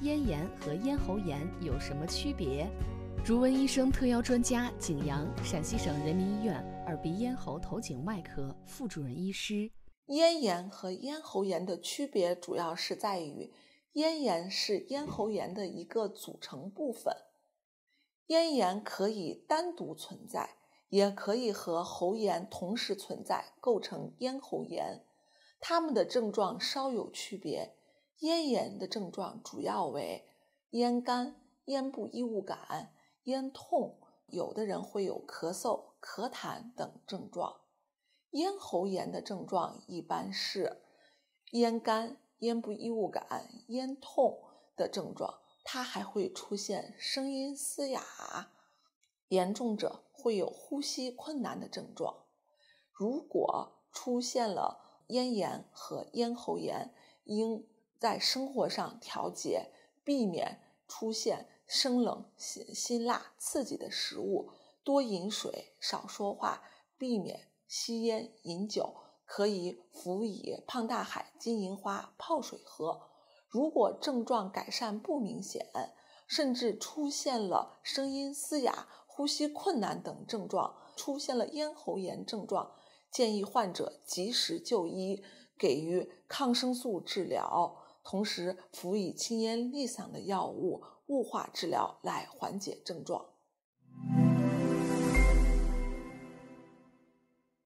咽炎和咽喉炎有什么区别？竹文医生特邀专家景阳，陕西省人民医院耳鼻咽喉头颈外科副主任医师。咽炎和咽喉炎的区别主要是在于，咽炎是咽喉炎的一个组成部分，咽炎可以单独存在，也可以和喉炎同时存在，构成咽喉炎。它们的症状稍有区别。咽炎的症状主要为咽干、咽部异物感、咽痛，有的人会有咳嗽、咳痰等症状。咽喉炎的症状一般是咽干、咽部异物感、咽痛的症状，它还会出现声音嘶哑，严重者会有呼吸困难的症状。如果出现了咽炎和咽喉炎，应。在生活上调节，避免出现生冷、辛辛辣、刺激的食物，多饮水，少说话，避免吸烟、饮酒，可以辅以胖大海、金银花泡水喝。如果症状改善不明显，甚至出现了声音嘶哑、呼吸困难等症状，出现了咽喉炎症状，建议患者及时就医，给予抗生素治疗。同时，辅以清咽利嗓的药物雾化治疗，来缓解症状。